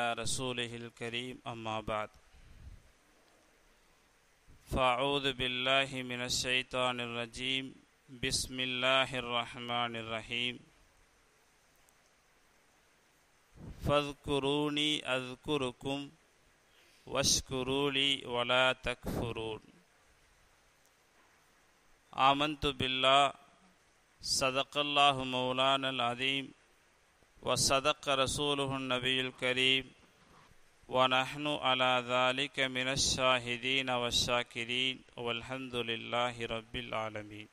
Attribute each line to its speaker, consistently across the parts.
Speaker 1: رسوله الكريم أما بعد فأعوذ بالله من الشيطان الرجيم بسم الله الرحمن الرحيم فاذكروني أذكركم واشكروا لي ولا تكفرون آمنت بالله صدق الله مولانا العظيم وصدق رسوله النبي الكريم ونحن على ذلك من الشاهدين والشاكرين والحمد لله رب العالمين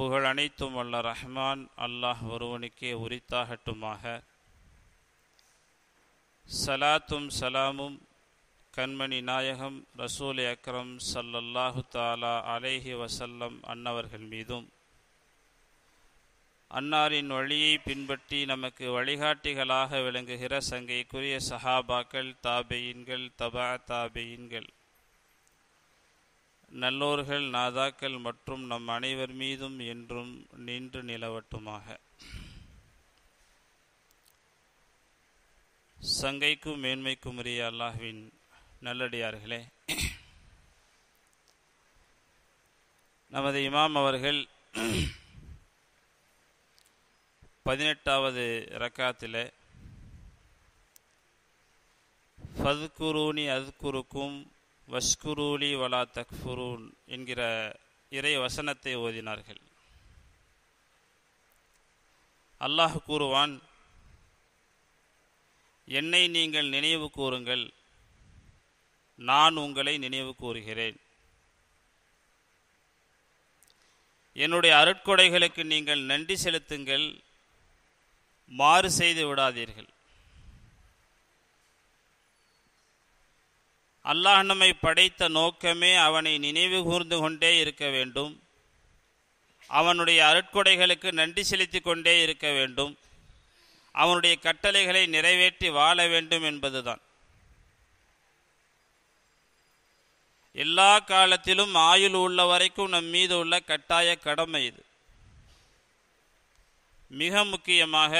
Speaker 1: புகழ் அனைத்தும் அல்ல ரஹ்மான் அல்லாஹ் ஒருவனுக்கே உரித்தாகட்டுமாக சலாத்தும் சலாமும் கண்மணி நாயகம் ரசூல் அக்ரம் சல்லல்லாஹு தாலா அலேஹி வசல்லம் அன்னவர்கள் மீதும் அன்னாரின் வழியை பின்பற்றி நமக்கு வழிகாட்டிகளாக விளங்குகிற சங்கைக்குரிய சஹாபாக்கள் தாபெயின்கள் தபா தாபெயின்கள் நல்லோர்கள் நாதாக்கள் மற்றும் நம் அனைவர் மீதும் என்றும் நின்று நிலவட்டுமாக சங்கைக்கும் மேன்மைக்கும் உரிய அல்லாஹ்வின் நல்லடியார்களே நமது இமாம் அவர்கள் பதினெட்டாவது ரக்காத்தில் ஃபதுக்குரூனி குருக்கும் வஷ்குரூலி வலா தக்ஃபுரூன் என்கிற இறை வசனத்தை ஓதினார்கள் அல்லாஹ் கூறுவான் என்னை நீங்கள் நினைவு கூறுங்கள் நான் உங்களை நினைவு கூறுகிறேன் என்னுடைய அருட்கொடைகளுக்கு நீங்கள் நன்றி செலுத்துங்கள் மாறு செய்து விடாதீர்கள் அல்லாஹ் நம்மை படைத்த நோக்கமே அவனை நினைவு கூர்ந்து கொண்டே இருக்க வேண்டும் அவனுடைய அருட்கொடைகளுக்கு நன்றி செலுத்தி கொண்டே இருக்க வேண்டும் அவனுடைய கட்டளைகளை நிறைவேற்றி வாழ வேண்டும் என்பதுதான் எல்லா காலத்திலும் ஆயுள் உள்ள வரைக்கும் நம் மீது உள்ள கட்டாய கடமை இது மிக முக்கியமாக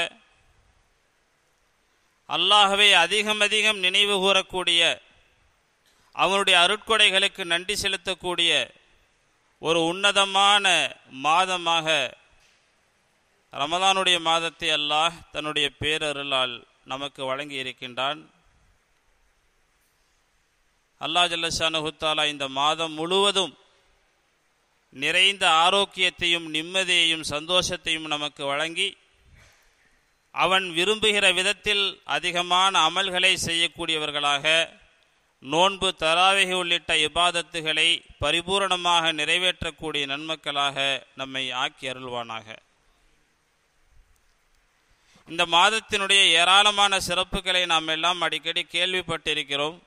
Speaker 1: அல்லாகவே அதிகம் அதிகம் நினைவு கூறக்கூடிய அவனுடைய அருட்கொடைகளுக்கு நன்றி செலுத்தக்கூடிய ஒரு உன்னதமான மாதமாக ரமதானுடைய மாதத்தை அல்லாஹ் தன்னுடைய பேரருளால் நமக்கு வழங்கி இருக்கின்றான் அல்லா ஜல்லஷானுகுத்தாலா இந்த மாதம் முழுவதும் நிறைந்த ஆரோக்கியத்தையும் நிம்மதியையும் சந்தோஷத்தையும் நமக்கு வழங்கி அவன் விரும்புகிற விதத்தில் அதிகமான அமல்களை செய்யக்கூடியவர்களாக நோன்பு தராவகி உள்ளிட்ட இபாதத்துகளை பரிபூரணமாக நிறைவேற்றக்கூடிய நன்மக்களாக நம்மை ஆக்கி அருள்வானாக இந்த மாதத்தினுடைய ஏராளமான சிறப்புகளை நாம் எல்லாம் அடிக்கடி கேள்விப்பட்டிருக்கிறோம்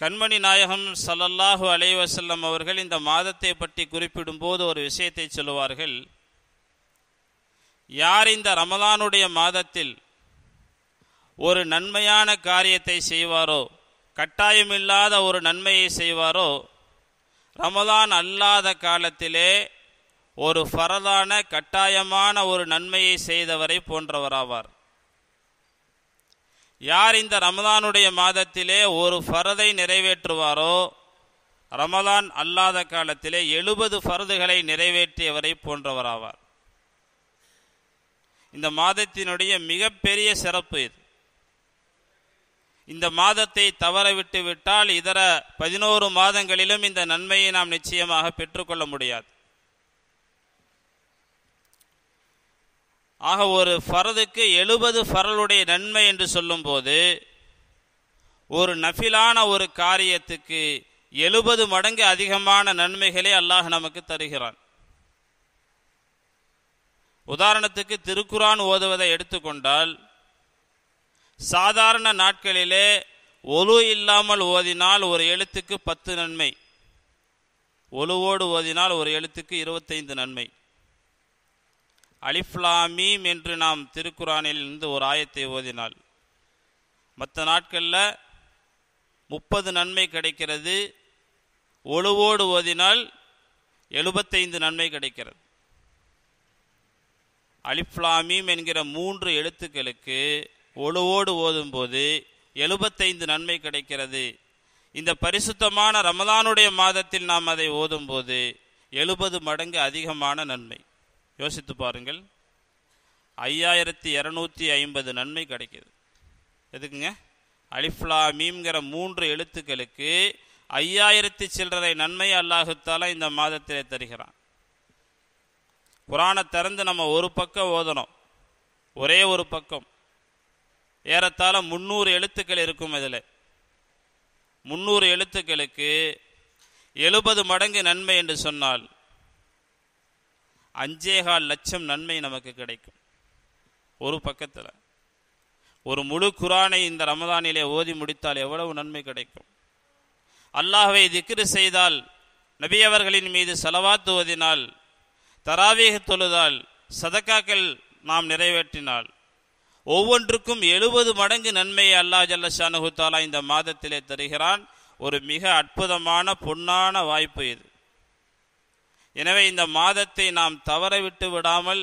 Speaker 1: கண்மணி நாயகம் சல்லல்லாஹு அலைவசல்லம் அவர்கள் இந்த மாதத்தை பற்றி குறிப்பிடும்போது ஒரு விஷயத்தை சொல்லுவார்கள் யார் இந்த ரமலானுடைய மாதத்தில் ஒரு நன்மையான காரியத்தை செய்வாரோ கட்டாயமில்லாத ஒரு நன்மையை செய்வாரோ ரமலான் அல்லாத காலத்திலே ஒரு ஃபரதான கட்டாயமான ஒரு நன்மையை செய்தவரை போன்றவராவார் யார் இந்த ரமலானுடைய மாதத்திலே ஒரு ஃபரதை நிறைவேற்றுவாரோ ரமலான் அல்லாத காலத்திலே எழுபது ஃபரதுகளை நிறைவேற்றியவரை போன்றவராவார் இந்த மாதத்தினுடைய மிகப்பெரிய சிறப்பு இது இந்த மாதத்தை தவற விட்டு விட்டால் இதர பதினோரு மாதங்களிலும் இந்த நன்மையை நாம் நிச்சயமாக பெற்றுக்கொள்ள முடியாது ஆக ஒரு ஃபரதுக்கு எழுபது ஃபரலுடைய நன்மை என்று சொல்லும்போது ஒரு நஃபிலான ஒரு காரியத்துக்கு எழுபது மடங்கு அதிகமான நன்மைகளை அல்லாஹ் நமக்கு தருகிறான் உதாரணத்துக்கு திருக்குரான் ஓதுவதை எடுத்துக்கொண்டால் சாதாரண நாட்களிலே ஒலு இல்லாமல் ஓதினால் ஒரு எழுத்துக்கு பத்து நன்மை ஒலுவோடு ஓதினால் ஒரு எழுத்துக்கு இருபத்தைந்து நன்மை அலிஃப்லாமீம் என்று நாம் திருக்குறானில் இருந்து ஒரு ஆயத்தை ஓதினால் மற்ற நாட்களில் முப்பது நன்மை கிடைக்கிறது ஒழுவோடு ஓதினால் எழுபத்தைந்து நன்மை கிடைக்கிறது அலிப்லாமீம் என்கிற மூன்று எழுத்துக்களுக்கு ஒழுவோடு ஓதும்போது எழுபத்தைந்து நன்மை கிடைக்கிறது இந்த பரிசுத்தமான ரமதானுடைய மாதத்தில் நாம் அதை ஓதும்போது எழுபது மடங்கு அதிகமான நன்மை யோசித்து பாருங்கள் ஐயாயிரத்தி இரநூத்தி ஐம்பது நன்மை கிடைக்கிது எதுக்குங்க அலிஃப்லா மூன்று எழுத்துக்களுக்கு ஐயாயிரத்தி சில்லறை நன்மை அல்லாஹுத்தாலா இந்த மாதத்திலே தருகிறான் குரானை திறந்து நம்ம ஒரு பக்கம் ஓதணும் ஒரே ஒரு பக்கம் ஏறத்தாழ முந்நூறு எழுத்துக்கள் இருக்கும் இதில் முந்நூறு எழுத்துக்களுக்கு எழுபது மடங்கு நன்மை என்று சொன்னால் அஞ்சேகால் லட்சம் நன்மை நமக்கு கிடைக்கும் ஒரு பக்கத்தில் ஒரு முழு குரானை இந்த ரமதானிலே ஓதி முடித்தால் எவ்வளவு நன்மை கிடைக்கும் அல்லாஹவை திக்ரு செய்தால் நபியவர்களின் மீது செலவாத்து ஓதினால் தராவீக தொழுதால் சதக்காக்கள் நாம் நிறைவேற்றினால் ஒவ்வொன்றுக்கும் எழுபது மடங்கு நன்மையை அல்லாஹ் ஜல்லஷானு தாலா இந்த மாதத்திலே தருகிறான் ஒரு மிக அற்புதமான பொன்னான வாய்ப்பு இது எனவே இந்த மாதத்தை நாம் தவற விட்டு விடாமல்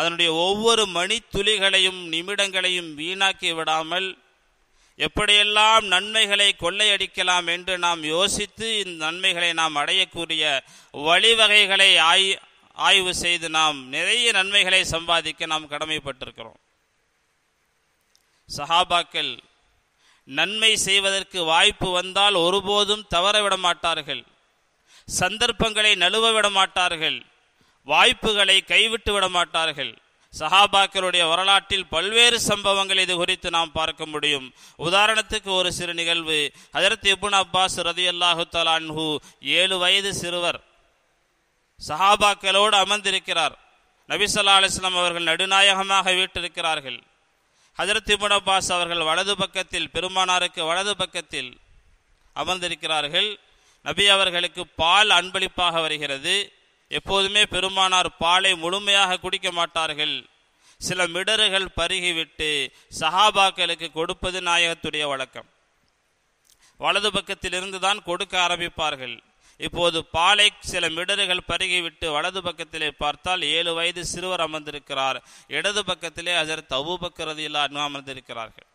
Speaker 1: அதனுடைய ஒவ்வொரு மணித்துளிகளையும் நிமிடங்களையும் வீணாக்கி விடாமல் எப்படியெல்லாம் நன்மைகளை கொள்ளையடிக்கலாம் என்று நாம் யோசித்து இந்த நன்மைகளை நாம் அடையக்கூடிய வழிவகைகளை ஆய் ஆய்வு செய்து நாம் நிறைய நன்மைகளை சம்பாதிக்க நாம் கடமைப்பட்டிருக்கிறோம் சஹாபாக்கள் நன்மை செய்வதற்கு வாய்ப்பு வந்தால் ஒருபோதும் தவறவிட மாட்டார்கள் சந்தர்ப்பங்களை நழுவ விட மாட்டார்கள் வாய்ப்புகளை கைவிட்டு விட மாட்டார்கள் சஹாபாக்களுடைய வரலாற்றில் பல்வேறு சம்பவங்கள் இது குறித்து நாம் பார்க்க முடியும் உதாரணத்துக்கு ஒரு சிறு நிகழ்வு அதற்கு இபுன் அப்பாஸ் ரதி அல்லாஹு தலான்ஹு ஏழு வயது சிறுவர் சஹாபாக்களோடு அமர்ந்திருக்கிறார் நபிசல்லா அலிஸ்லாம் அவர்கள் நடுநாயகமாக வீட்டிருக்கிறார்கள் ஹஜரத் இபுன் அப்பாஸ் அவர்கள் வலது பக்கத்தில் பெருமானாருக்கு வலது பக்கத்தில் அமர்ந்திருக்கிறார்கள் நபி அவர்களுக்கு பால் அன்பளிப்பாக வருகிறது எப்போதுமே பெருமானார் பாலை முழுமையாக குடிக்க மாட்டார்கள் சில மிடறுகள் பருகிவிட்டு சஹாபாக்களுக்கு கொடுப்பது நாயகத்துடைய வழக்கம் வலது பக்கத்திலிருந்து தான் கொடுக்க ஆரம்பிப்பார்கள் இப்போது பாலை சில மிடறுகள் பருகிவிட்டு வலது பக்கத்திலே பார்த்தால் ஏழு வயது சிறுவர் அமர்ந்திருக்கிறார் இடது பக்கத்திலே அதர் பக்கிறது இல்லாமல் அமர்ந்திருக்கிறார்கள்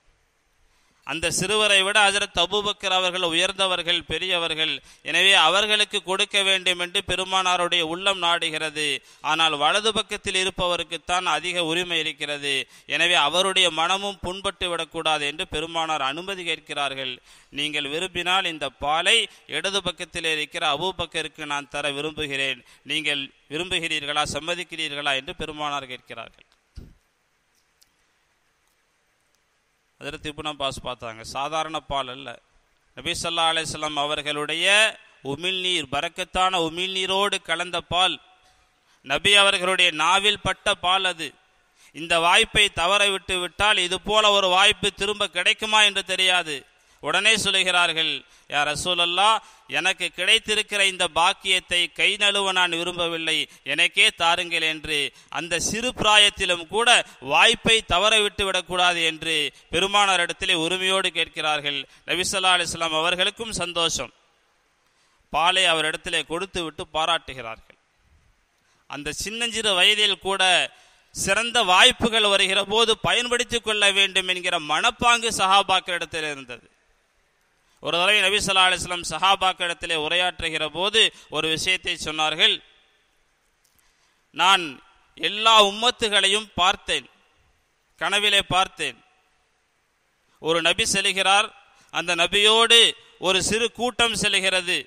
Speaker 1: அந்த சிறுவரை விட அஜரத் அபுபக்கர் அவர்கள் உயர்ந்தவர்கள் பெரியவர்கள் எனவே அவர்களுக்கு கொடுக்க வேண்டும் என்று பெருமானாருடைய உள்ளம் நாடுகிறது ஆனால் வலது பக்கத்தில் இருப்பவருக்குத்தான் அதிக உரிமை இருக்கிறது எனவே அவருடைய மனமும் புண்பட்டு விடக்கூடாது என்று பெருமானார் அனுமதி கேட்கிறார்கள் நீங்கள் விரும்பினால் இந்த பாலை இடது பக்கத்தில் இருக்கிற அபுபக்கருக்கு நான் தர விரும்புகிறேன் நீங்கள் விரும்புகிறீர்களா சம்மதிக்கிறீர்களா என்று பெருமானார் கேட்கிறார்கள் அதில் திபுனா பாஸ் பார்த்தாங்க சாதாரண பால் அல்ல நபி அலிஸ்லாம் அவர்களுடைய உமிழ்நீர் பறக்கத்தான உமிழ்நீரோடு கலந்த பால் நபி அவர்களுடைய நாவில் பட்ட பால் அது இந்த வாய்ப்பை தவற விட்டு விட்டால் இது போல ஒரு வாய்ப்பு திரும்ப கிடைக்குமா என்று தெரியாது உடனே சொல்லுகிறார்கள் யார் ரசூலல்லா எனக்கு கிடைத்திருக்கிற இந்த பாக்கியத்தை கை நழுவ நான் விரும்பவில்லை எனக்கே தாருங்கள் என்று அந்த சிறு பிராயத்திலும் கூட வாய்ப்பை தவற விட்டு விடக்கூடாது என்று பெருமானாரிடத்திலே உரிமையோடு கேட்கிறார்கள் நபிசல்லா அலிஸ்லாம் அவர்களுக்கும் சந்தோஷம் பாலை அவரிடத்திலே கொடுத்து விட்டு பாராட்டுகிறார்கள் அந்த சின்னஞ்சிறு வயதில் கூட சிறந்த வாய்ப்புகள் வருகிற போது பயன்படுத்தி கொள்ள வேண்டும் என்கிற மனப்பாங்கு சஹாபாக்களிடத்தில் இருந்தது ஒரு தலை நபி சொல்லா அலிஸ்லாம் சஹாபாக்கிடத்திலே உரையாற்றுகிற போது ஒரு விஷயத்தை சொன்னார்கள் நான் எல்லா உம்மத்துகளையும் பார்த்தேன் கனவிலே பார்த்தேன் ஒரு நபி செல்கிறார் அந்த நபியோடு ஒரு சிறு கூட்டம் செல்கிறது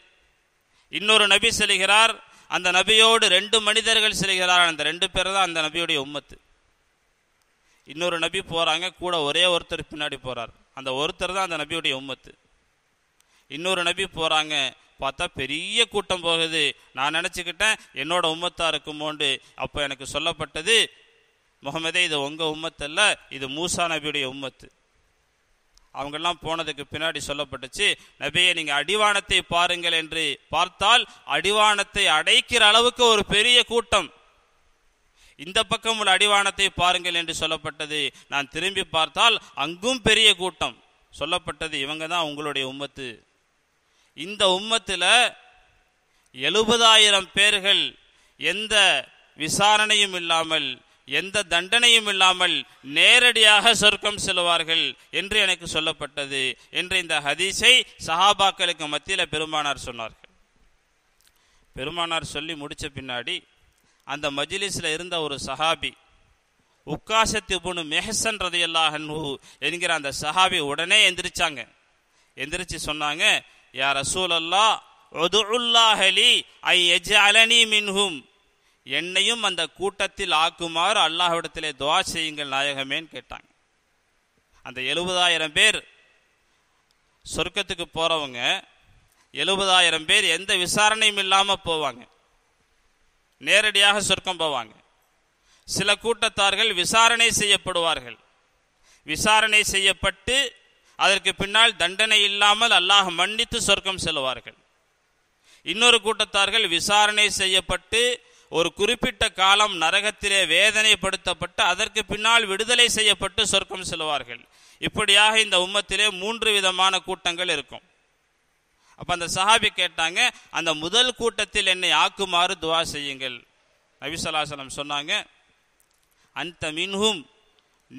Speaker 1: இன்னொரு நபி செல்கிறார் அந்த நபியோடு ரெண்டு மனிதர்கள் செல்கிறார் அந்த ரெண்டு பேர் தான் அந்த நபியுடைய உம்மத்து இன்னொரு நபி போகிறாங்க கூட ஒரே ஒருத்தர் பின்னாடி போகிறார் அந்த ஒருத்தர் தான் அந்த நபியுடைய உம்மத்து இன்னொரு நபி போகிறாங்க பார்த்தா பெரிய கூட்டம் போகுது நான் நினச்சிக்கிட்டேன் என்னோட உம்மத்தா இருக்குமோண்டு அப்போ எனக்கு சொல்லப்பட்டது முகமதே இது உங்கள் உம்மத்தல்ல இது மூசா நபியுடைய உம்மத்து அவங்கெல்லாம் போனதுக்கு பின்னாடி சொல்லப்பட்டுச்சு நபியை நீங்கள் அடிவானத்தை பாருங்கள் என்று பார்த்தால் அடிவானத்தை அடைக்கிற அளவுக்கு ஒரு பெரிய கூட்டம் இந்த பக்கம் உள்ள அடிவானத்தை பாருங்கள் என்று சொல்லப்பட்டது நான் திரும்பி பார்த்தால் அங்கும் பெரிய கூட்டம் சொல்லப்பட்டது இவங்க தான் உங்களுடைய உம்மத்து இந்த உம்மத்தில் எழுபதாயிரம் பேர்கள் எந்த விசாரணையும் இல்லாமல் எந்த தண்டனையும் இல்லாமல் நேரடியாக சொர்க்கம் செல்வார்கள் என்று எனக்கு சொல்லப்பட்டது என்று இந்த ஹதீஸை சஹாபாக்களுக்கு மத்தியில் பெருமானார் சொன்னார்கள் பெருமானார் சொல்லி முடித்த பின்னாடி அந்த மஜிலிஸில் இருந்த ஒரு சஹாபி உக்காசத்து புனு மெஹசன் ரதையல்லாஹன் என்கிற அந்த சஹாபி உடனே எந்திரிச்சாங்க எந்திரிச்சு சொன்னாங்க யா ரசூல் அல்லா ஒதுல்லாஹலி ஐ எஜலனி மின்ஹும் என்னையும் அந்த கூட்டத்தில் ஆக்குமாறு அல்லாஹ்விடத்திலே துவா செய்யுங்கள் நாயகமேன்னு கேட்டாங்க அந்த எழுபதாயிரம் பேர் சொர்க்கத்துக்கு போகிறவங்க எழுபதாயிரம் பேர் எந்த விசாரணையும் இல்லாமல் போவாங்க நேரடியாக சொர்க்கம் போவாங்க சில கூட்டத்தார்கள் விசாரணை செய்யப்படுவார்கள் விசாரணை செய்யப்பட்டு அதற்கு பின்னால் தண்டனை இல்லாமல் அல்லாஹ் மன்னித்து சொர்க்கம் செல்வார்கள் இன்னொரு கூட்டத்தார்கள் விசாரணை செய்யப்பட்டு ஒரு குறிப்பிட்ட காலம் நரகத்திலே வேதனைப்படுத்தப்பட்டு அதற்கு பின்னால் விடுதலை செய்யப்பட்டு சொர்க்கம் செல்வார்கள் இப்படியாக இந்த உம்மத்திலே மூன்று விதமான கூட்டங்கள் இருக்கும் அப்போ அந்த சஹாபி கேட்டாங்க அந்த முதல் கூட்டத்தில் என்னை ஆக்குமாறு துவா செய்யுங்கள் நபிசலாசலம் சொன்னாங்க அந்த மின்ஹும்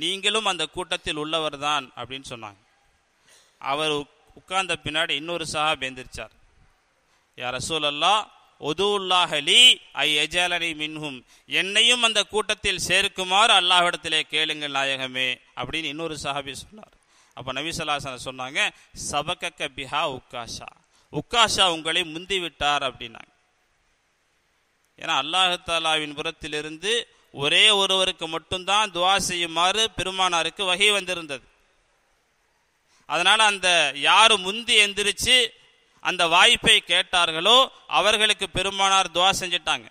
Speaker 1: நீங்களும் அந்த கூட்டத்தில் உள்ளவர்தான் அப்படின்னு சொன்னாங்க அவர் உட்கார்ந்த பின்னாடி இன்னொரு சஹாப் எந்திரிச்சார் யார் ரசூல் அல்லா அலி ஐ எஜாலனி மின்ஹும் என்னையும் அந்த கூட்டத்தில் சேர்க்குமாறு அல்லாஹிடத்திலே கேளுங்கள் நாயகமே அப்படின்னு இன்னொரு சஹாபி சொன்னார் அப்போ நபிசல்லாசன் சொன்னாங்க சபகக்க பிஹா உக்காஷா உக்காஷா உங்களை முந்தி விட்டார் அப்படின்னாங்க ஏன்னா அல்லாஹாலாவின் புறத்திலிருந்து ஒரே ஒருவருக்கு மட்டும்தான் துவா செய்யுமாறு பெருமானாருக்கு வகை வந்திருந்தது அதனால் அந்த யார் முந்தி எந்திரிச்சு அந்த வாய்ப்பை கேட்டார்களோ அவர்களுக்கு பெருமானார் துவா செஞ்சிட்டாங்க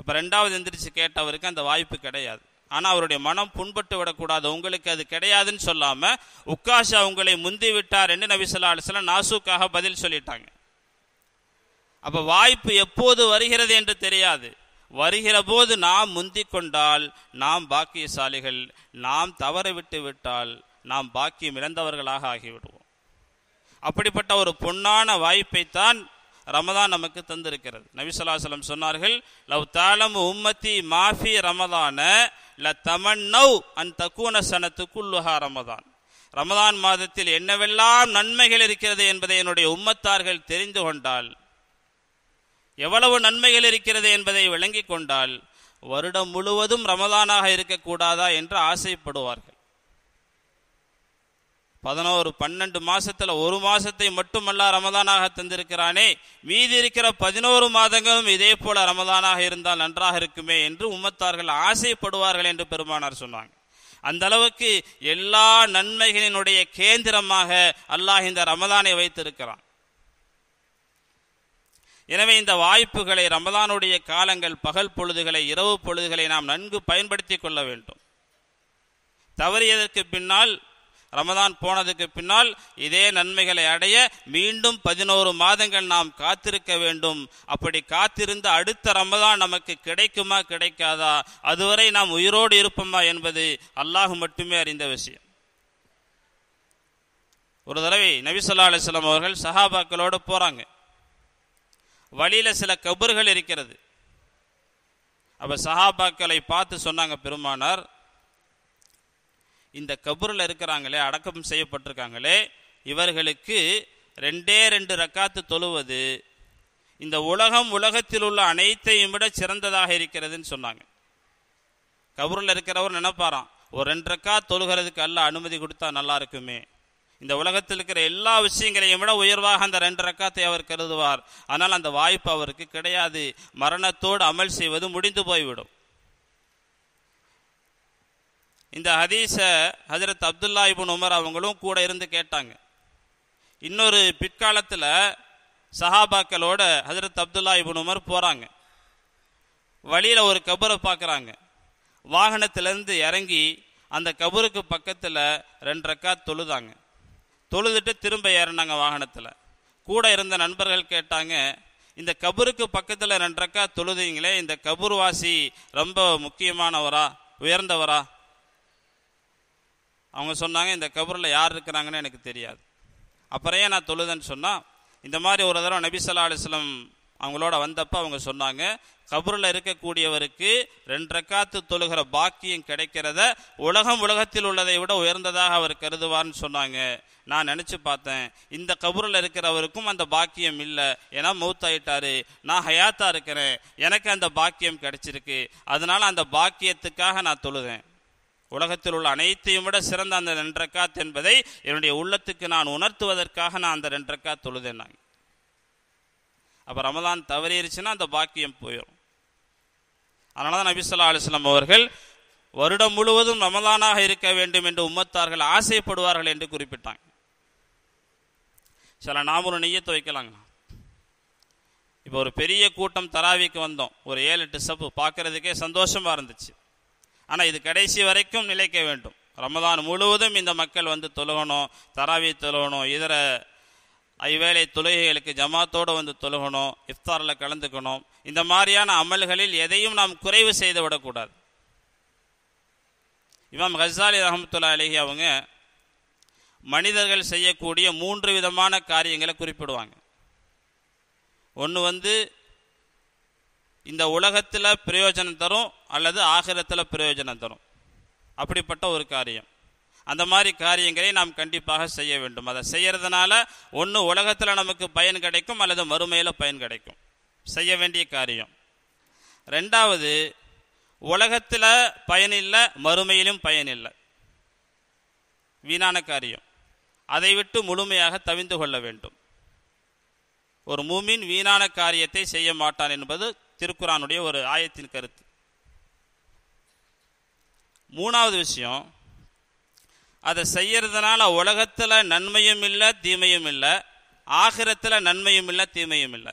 Speaker 1: அப்போ ரெண்டாவது எந்திரிச்சு கேட்டவருக்கு அந்த வாய்ப்பு கிடையாது ஆனால் அவருடைய மனம் புண்பட்டு விடக்கூடாது உங்களுக்கு அது கிடையாதுன்னு சொல்லாமல் உக்காஷா உங்களை முந்தி விட்டார் என்று நபிசல்லா அலிஸ்லாம் நாசுக்காக பதில் சொல்லிட்டாங்க அப்போ வாய்ப்பு எப்போது வருகிறது என்று தெரியாது வருகிற போது நாம் முந்திக் கொண்டால் நாம் பாக்கியசாலிகள் நாம் தவறவிட்டு விட்டால் நாம் பாக்கியம் இழந்தவர்களாக ஆகிவிடுவோம் அப்படிப்பட்ட ஒரு பொன்னான வாய்ப்பை தான் ரமதான் நமக்கு தந்திருக்கிறது நபிசல்லாசலம் சொன்னார்கள் லவ் தாலம் உம்மத்தி மாஃபி ரமதான ல தமன் நவ் அன் தக்கூன சனத்துக்குள்ளுஹா ரமதான் ரமதான் மாதத்தில் என்னவெல்லாம் நன்மைகள் இருக்கிறது என்பதை என்னுடைய உம்மத்தார்கள் தெரிந்து கொண்டால் எவ்வளவு நன்மைகள் இருக்கிறது என்பதை விளங்கி கொண்டால் வருடம் முழுவதும் ரமதானாக இருக்கக்கூடாதா என்று ஆசைப்படுவார்கள் பதினோரு பன்னெண்டு மாசத்துல ஒரு மாசத்தை மட்டுமல்ல ரமதானாக தந்திருக்கிறானே மீதி இருக்கிற பதினோரு மாதங்களும் இதே போல ரமதானாக இருந்தால் நன்றாக இருக்குமே என்று உம்மத்தார்கள் ஆசைப்படுவார்கள் என்று பெருமானார் சொன்னாங்க அந்த அளவுக்கு எல்லா நன்மைகளினுடைய கேந்திரமாக அல்லாஹ் இந்த ரமதானை வைத்திருக்கிறான் எனவே இந்த வாய்ப்புகளை ரமதானுடைய காலங்கள் பகல் பொழுதுகளை இரவு பொழுதுகளை நாம் நன்கு பயன்படுத்தி கொள்ள வேண்டும் தவறியதற்கு பின்னால் ரமதான் போனதுக்கு பின்னால் இதே நன்மைகளை அடைய மீண்டும் பதினோரு மாதங்கள் நாம் காத்திருக்க வேண்டும் அப்படி காத்திருந்த அடுத்த ரமதான் நமக்கு கிடைக்குமா கிடைக்காதா அதுவரை நாம் உயிரோடு இருப்போமா என்பது அல்லாஹ் மட்டுமே அறிந்த விஷயம் ஒரு தடவை நபிசல்லா அலிஸ்லாம் அவர்கள் சஹாபாக்களோடு போறாங்க வழியில சில கபர்கள் இருக்கிறது அப்ப சஹாபாக்களை பார்த்து சொன்னாங்க பெருமானார் இந்த கபூரில் இருக்கிறாங்களே அடக்கம் செய்யப்பட்டிருக்காங்களே இவர்களுக்கு ரெண்டே ரெண்டு ரக்காத்து தொழுவது இந்த உலகம் உலகத்தில் உள்ள அனைத்தையும் விட சிறந்ததாக இருக்கிறதுன்னு சொன்னாங்க கபூரில் இருக்கிறவர் நினைப்பாராம் ஒரு ரெண்டு ரக்கா தொழுகிறதுக்கு அல்ல அனுமதி கொடுத்தா நல்லா இருக்குமே இந்த உலகத்தில் இருக்கிற எல்லா விஷயங்களையும் விட உயர்வாக அந்த ரெண்டு ரக்காத்தை அவர் கருதுவார் ஆனால் அந்த வாய்ப்பு அவருக்கு கிடையாது மரணத்தோடு அமல் செய்வது முடிந்து போய்விடும் இந்த ஹதீச ஹசரத் அப்துல்லா இபுன் உமர் அவங்களும் கூட இருந்து கேட்டாங்க இன்னொரு பிற்காலத்தில் சஹாபாக்களோட ஹசரத் அப்துல்லா இபுன் உமர் போகிறாங்க வழியில் ஒரு கபரை பார்க்குறாங்க வாகனத்திலேருந்து இறங்கி அந்த கபருக்கு பக்கத்தில் ரெண்டு தொழுதாங்க தொழுதுட்டு திரும்ப ஏறினாங்க வாகனத்தில் கூட இருந்த நண்பர்கள் கேட்டாங்க இந்த கபருக்கு பக்கத்தில் ரெண்டு ரெக்கா தொழுதீங்களே இந்த வாசி ரொம்ப முக்கியமானவரா உயர்ந்தவரா அவங்க சொன்னாங்க இந்த கபரில் யார் இருக்கிறாங்கன்னு எனக்கு தெரியாது அப்புறம் ஏன் நான் தொழுதுன்னு சொன்னால் இந்த மாதிரி ஒரு தடவை நபி சொல்லா அலுவலம் அவங்களோட வந்தப்போ அவங்க சொன்னாங்க கபரில் இருக்கக்கூடியவருக்கு ரெண்டு ரக்காத்து தொழுகிற பாக்கியம் கிடைக்கிறத உலகம் உலகத்தில் உள்ளதை விட உயர்ந்ததாக அவர் கருதுவார்னு சொன்னாங்க நான் நினச்சி பார்த்தேன் இந்த கபூரில் இருக்கிறவருக்கும் அந்த பாக்கியம் இல்லை ஏன்னா மவுத் நான் ஹயாத்தாக இருக்கிறேன் எனக்கு அந்த பாக்கியம் கிடைச்சிருக்கு அதனால் அந்த பாக்கியத்துக்காக நான் தொழுதேன் உலகத்தில் உள்ள அனைத்தையும் விட சிறந்த அந்த ரெண்டரக்காத் என்பதை என்னுடைய உள்ளத்துக்கு நான் உணர்த்துவதற்காக நான் அந்த ரெண்டரக்காத் தொழுதேன் அப்போ ரமதான் தவறிடுச்சுன்னா அந்த பாக்கியம் போயிடும் அதனால தான் நபிசல்லா அலுவலாம் அவர்கள் வருடம் முழுவதும் ரமதானாக இருக்க வேண்டும் என்று உம்மத்தார்கள் ஆசைப்படுவார்கள் என்று குறிப்பிட்டாங்க சில நாம் ஒரு நெய்யத்தை வைக்கலாங்கண்ணா இப்போ ஒரு பெரிய கூட்டம் தராவிக்கு வந்தோம் ஒரு ஏழு எட்டு சப்பு பார்க்குறதுக்கே சந்தோஷமாக இருந்துச்சு ஆனால் இது கடைசி வரைக்கும் நிலைக்க வேண்டும் ரமதான் முழுவதும் இந்த மக்கள் வந்து தொழுகணும் தராவி தொழுகணும் இதர ஐவேளை தொழுகைகளுக்கு ஜமாத்தோடு வந்து தொழுகணும் இஃப்தாரில் கலந்துக்கணும் இந்த மாதிரியான அமல்களில் எதையும் நாம் குறைவு செய்து விடக்கூடாது இமாம் ஹசாலி ரஹமத்துல்லா அலஹி அவங்க மனிதர்கள் செய்யக்கூடிய மூன்று விதமான காரியங்களை குறிப்பிடுவாங்க ஒன்று வந்து இந்த உலகத்தில் பிரயோஜனம் தரும் அல்லது ஆகிரத்தில் பிரயோஜனம் தரும் அப்படிப்பட்ட ஒரு காரியம் அந்த மாதிரி காரியங்களை நாம் கண்டிப்பாக செய்ய வேண்டும் அதை செய்யறதுனால ஒன்று உலகத்தில் நமக்கு பயன் கிடைக்கும் அல்லது மறுமையில் பயன் கிடைக்கும் செய்ய வேண்டிய காரியம் ரெண்டாவது உலகத்தில் பயன் இல்லை மறுமையிலும் பயன் இல்லை வீணான காரியம் அதை விட்டு முழுமையாக தவிந்து கொள்ள வேண்டும் ஒரு மூமின் வீணான காரியத்தை செய்ய மாட்டான் என்பது திருக்குறானுடைய ஒரு ஆயத்தின் கருத்து மூணாவது விஷயம் அதை செய்யறதுனால உலகத்தில் நன்மையும் இல்லை தீமையும் இல்லை ஆகிரத்தில் நன்மையும் இல்லை தீமையும் இல்லை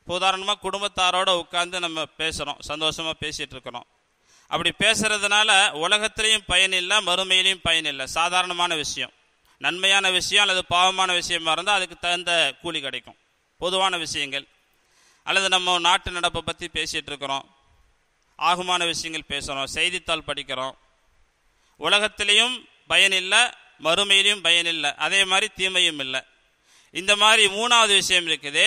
Speaker 1: இப்போ உதாரணமாக குடும்பத்தாரோடு உட்காந்து நம்ம பேசுகிறோம் சந்தோஷமாக பேசிகிட்டு இருக்கிறோம் அப்படி பேசுறதுனால உலகத்திலையும் இல்லை மறுமையிலையும் இல்லை சாதாரணமான விஷயம் நன்மையான விஷயம் அல்லது பாவமான விஷயமா இருந்தால் அதுக்கு தகுந்த கூலி கிடைக்கும் பொதுவான விஷயங்கள் அல்லது நம்ம நாட்டு நடப்பை பற்றி பேசிகிட்டு இருக்கிறோம் ஆகுமான விஷயங்கள் பேசுகிறோம் செய்தித்தாள் படிக்கிறோம் உலகத்திலையும் பயனில்லை மறுமையிலையும் பயனில்லை அதே மாதிரி தீமையும் இல்லை இந்த மாதிரி மூணாவது விஷயம் இருக்குது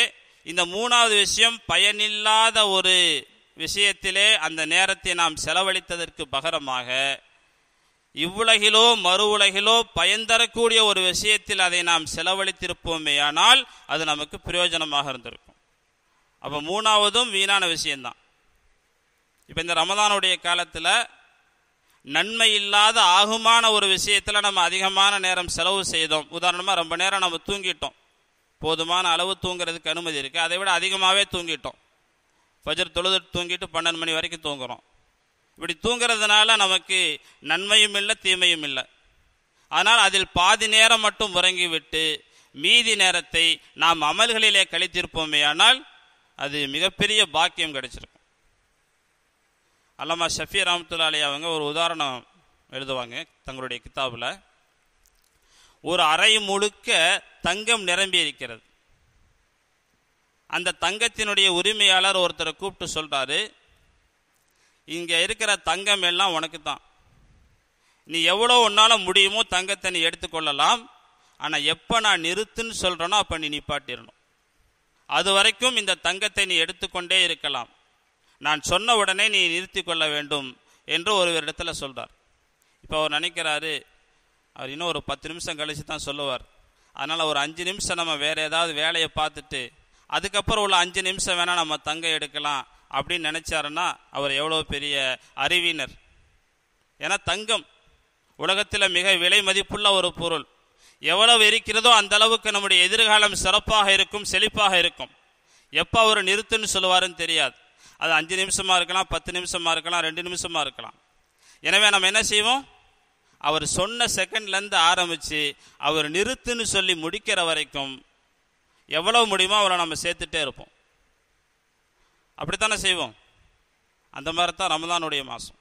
Speaker 1: இந்த மூணாவது விஷயம் பயனில்லாத ஒரு விஷயத்திலே அந்த நேரத்தை நாம் செலவழித்ததற்கு பகரமாக இவ்வுலகிலோ மறு உலகிலோ பயன் தரக்கூடிய ஒரு விஷயத்தில் அதை நாம் செலவழித்திருப்போமே ஆனால் அது நமக்கு பிரயோஜனமாக இருந்திருக்கும் அப்போ மூணாவதும் வீணான விஷயந்தான் இப்போ இந்த ரமதானுடைய காலத்தில் நன்மை இல்லாத ஆகுமான ஒரு விஷயத்தில் நம்ம அதிகமான நேரம் செலவு செய்தோம் உதாரணமாக ரொம்ப நேரம் நம்ம தூங்கிட்டோம் போதுமான அளவு தூங்குறதுக்கு அனுமதி இருக்குது அதை விட அதிகமாகவே தூங்கிட்டோம் ஃபஜர் தொழுது தூங்கிட்டு பன்னெண்டு மணி வரைக்கும் தூங்குறோம் இப்படி தூங்குறதுனால நமக்கு நன்மையும் இல்லை தீமையும் இல்லை ஆனால் அதில் பாதி நேரம் மட்டும் உறங்கிவிட்டு மீதி நேரத்தை நாம் அமல்களிலே கழித்திருப்போமே ஆனால் அது மிகப்பெரிய பாக்கியம் கிடைச்சிருக்கும் அல்லாமா ஷஃபி ரஹமத்துல்லா அலி அவங்க ஒரு உதாரணம் எழுதுவாங்க தங்களுடைய கித்தாபில் ஒரு அறை முழுக்க தங்கம் நிரம்பி இருக்கிறது அந்த தங்கத்தினுடைய உரிமையாளர் ஒருத்தரை கூப்பிட்டு சொல்கிறாரு இங்கே இருக்கிற தங்கம் எல்லாம் உனக்கு தான் நீ எவ்வளோ ஒன்றால் முடியுமோ தங்கத்தை நீ எடுத்துக்கொள்ளலாம் ஆனால் எப்போ நான் நிறுத்துன்னு சொல்கிறேனோ அப்போ நீ நிப்பாட்டிடணும் அது வரைக்கும் இந்த தங்கத்தை நீ எடுத்துக்கொண்டே இருக்கலாம் நான் சொன்ன உடனே நீ நிறுத்தி கொள்ள வேண்டும் என்று ஒரு இடத்துல சொல்கிறார் இப்போ அவர் நினைக்கிறாரு அவர் இன்னும் ஒரு பத்து நிமிஷம் கழித்து தான் சொல்லுவார் அதனால் ஒரு அஞ்சு நிமிஷம் நம்ம வேறு ஏதாவது வேலையை பார்த்துட்டு அதுக்கப்புறம் உள்ள அஞ்சு நிமிஷம் வேணால் நம்ம தங்க எடுக்கலாம் அப்படின்னு நினச்சாருன்னா அவர் எவ்வளோ பெரிய அறிவினர் ஏன்னா தங்கம் உலகத்தில் மிக விலை மதிப்புள்ள ஒரு பொருள் எவ்வளவு இருக்கிறதோ அந்த அளவுக்கு நம்முடைய எதிர்காலம் சிறப்பாக இருக்கும் செழிப்பாக இருக்கும் எப்போ அவர் நிறுத்துன்னு சொல்லுவாருன்னு தெரியாது அது அஞ்சு நிமிஷமாக இருக்கலாம் பத்து நிமிஷமாக இருக்கலாம் ரெண்டு நிமிஷமாக இருக்கலாம் எனவே நம்ம என்ன செய்வோம் அவர் சொன்ன செகண்ட்லேருந்து ஆரம்பித்து அவர் நிறுத்துன்னு சொல்லி முடிக்கிற வரைக்கும் எவ்வளவு முடியுமோ அவரை நம்ம சேர்த்துட்டே இருப்போம் அப்படித்தானே செய்வோம் அந்த மாதிரி தான் ரமதானுடைய மாதம்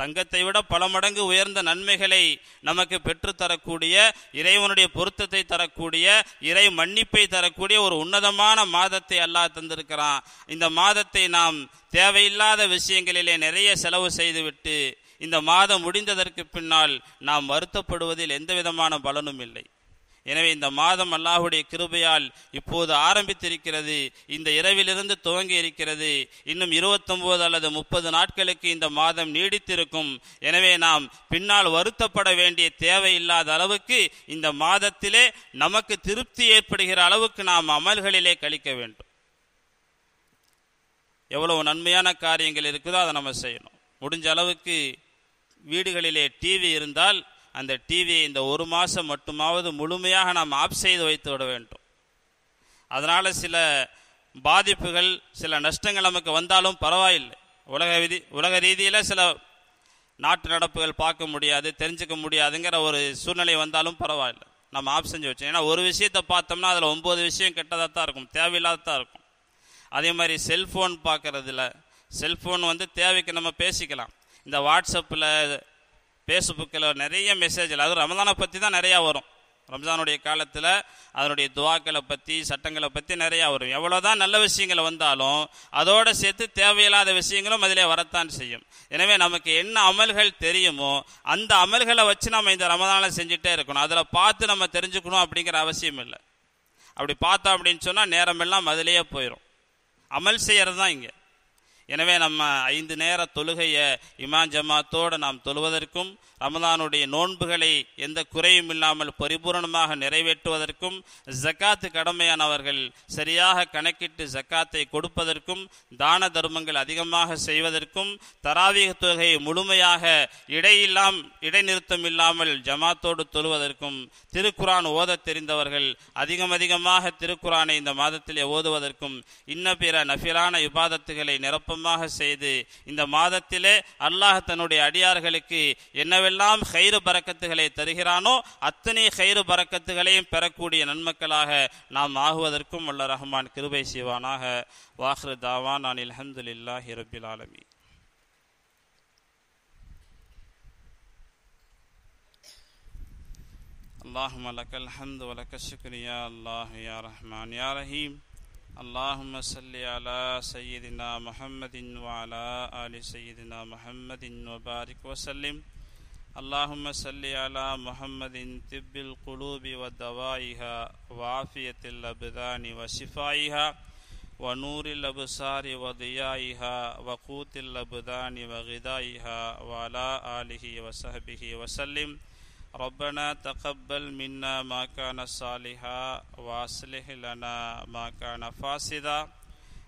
Speaker 1: தங்கத்தை விட பல மடங்கு உயர்ந்த நன்மைகளை நமக்கு பெற்றுத்தரக்கூடிய இறைவனுடைய பொருத்தத்தை தரக்கூடிய இறை மன்னிப்பை தரக்கூடிய ஒரு உன்னதமான மாதத்தை அல்லாஹ் தந்திருக்கிறான் இந்த மாதத்தை நாம் தேவையில்லாத விஷயங்களிலே நிறைய செலவு செய்துவிட்டு இந்த மாதம் முடிந்ததற்கு பின்னால் நாம் வருத்தப்படுவதில் எந்த விதமான பலனும் இல்லை எனவே இந்த மாதம் அல்லாஹுடைய கிருபையால் இப்போது ஆரம்பித்திருக்கிறது இந்த இரவிலிருந்து துவங்கி இருக்கிறது இன்னும் இருபத்தொம்போது அல்லது முப்பது நாட்களுக்கு இந்த மாதம் நீடித்திருக்கும் எனவே நாம் பின்னால் வருத்தப்பட வேண்டிய தேவையில்லாத அளவுக்கு இந்த மாதத்திலே நமக்கு திருப்தி ஏற்படுகிற அளவுக்கு நாம் அமல்களிலே கழிக்க வேண்டும் எவ்வளவு நன்மையான காரியங்கள் இருக்குதோ அதை நம்ம செய்யணும் முடிஞ்ச அளவுக்கு வீடுகளிலே டிவி இருந்தால் அந்த டிவியை இந்த ஒரு மாதம் மட்டுமாவது முழுமையாக நாம் ஆஃப் செய்து வைத்து விட வேண்டும் அதனால் சில பாதிப்புகள் சில நஷ்டங்கள் நமக்கு வந்தாலும் பரவாயில்லை உலக விதி உலக ரீதியில் சில நாட்டு நடப்புகள் பார்க்க முடியாது தெரிஞ்சுக்க முடியாதுங்கிற ஒரு சூழ்நிலை வந்தாலும் பரவாயில்லை நம்ம ஆஃப் செஞ்சு வச்சோம் ஏன்னா ஒரு விஷயத்தை பார்த்தோம்னா அதில் ஒம்பது விஷயம் கெட்டதாக தான் இருக்கும் தேவையில்லாத தான் இருக்கும் அதே மாதிரி செல்ஃபோன் பார்க்குறதுல செல்ஃபோன் வந்து தேவைக்கு நம்ம பேசிக்கலாம் இந்த வாட்ஸ்அப்பில் ஃபேஸ்புக்கில் நிறைய மெசேஜில் அதுவும் ரமதானை பற்றி தான் நிறையா வரும் ரம்ஜானுடைய காலத்தில் அதனுடைய துவாக்களை பற்றி சட்டங்களை பற்றி நிறையா வரும் எவ்வளோ தான் நல்ல விஷயங்கள் வந்தாலும் அதோடு சேர்த்து தேவையில்லாத விஷயங்களும் அதிலே வரத்தான் செய்யும் எனவே நமக்கு என்ன அமல்கள் தெரியுமோ அந்த அமல்களை வச்சு நம்ம இந்த ரமதானை செஞ்சுட்டே இருக்கணும் அதில் பார்த்து நம்ம தெரிஞ்சுக்கணும் அப்படிங்கிற அவசியம் இல்லை அப்படி பார்த்தோம் அப்படின்னு சொன்னால் நேரமெல்லாம் அதிலேயே போயிடும் அமல் செய்கிறது தான் இங்கே எனவே நம்ம ஐந்து நேர தொழுகையை இமாம் ஜமாத்தோடு நாம் தொழுவதற்கும் ரமதானுடைய நோன்புகளை எந்த குறையும் இல்லாமல் பரிபூரணமாக நிறைவேற்றுவதற்கும் ஜக்காத்து கடமையானவர்கள் சரியாக கணக்கிட்டு ஜக்காத்தை கொடுப்பதற்கும் தான தர்மங்கள் அதிகமாக செய்வதற்கும் தராவீக தொகையை முழுமையாக இடையில்லாம் இடைநிறுத்தம் இல்லாமல் ஜமாத்தோடு தொழுவதற்கும் திருக்குரான் ஓத தெரிந்தவர்கள் அதிகம் அதிகமாக திருக்குரானை இந்த மாதத்திலே ஓதுவதற்கும் இன்ன பிற நஃபிலான விபாதத்துகளை நிரப்ப ஞாபகமாக செய்து இந்த மாதத்திலே அல்லாஹ் தன்னுடைய அடியார்களுக்கு என்னவெல்லாம் கயிறு பறக்கத்துகளை தருகிறானோ அத்தனை கயிறு பறக்கத்துகளையும் பெறக்கூடிய நன்மக்களாக நாம் ஆகுவதற்கும் அல்ல ரஹ்மான் கிருபை செய்வானாக வாஹ்ரு தாவான் நான் இல்ஹந்துலில்லாஹி ஹிரபில் ஆலமி اللهم لك الحمد ولك الشكر يا الله يا رحمن يا رحيم اللهم صل على سيدنا محمد وعلى آل سيدنا محمد وبارك وسلم اللهم صل على محمد طب القلوب ودوائها وعافية الأبدان وشفائها ونور الأبصار وضيائها وقوت الأبدان وغذائها وعلى آله وصحبه وصحب وسلم ربنا تقبل منا ما كان صالحا واصلح لنا ما كان فاسدا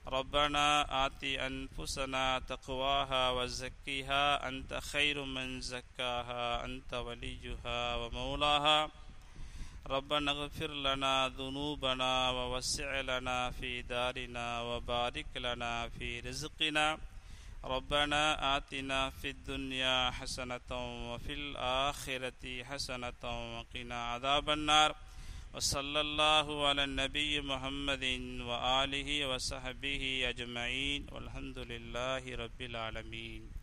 Speaker 1: ربنا آتي أنفسنا تقواها وزكيها أنت خير من زكاها أنت وليها ومولاها ربنا اغفر لنا ذنوبنا ووسع لنا في دارنا وبارك لنا في رزقنا ربنا آتنا في الدنيا حسنة وفي الآخرة حسنة وقنا عذاب النار وصلى الله على النبي محمد وآله وصحبه أجمعين والحمد لله رب العالمين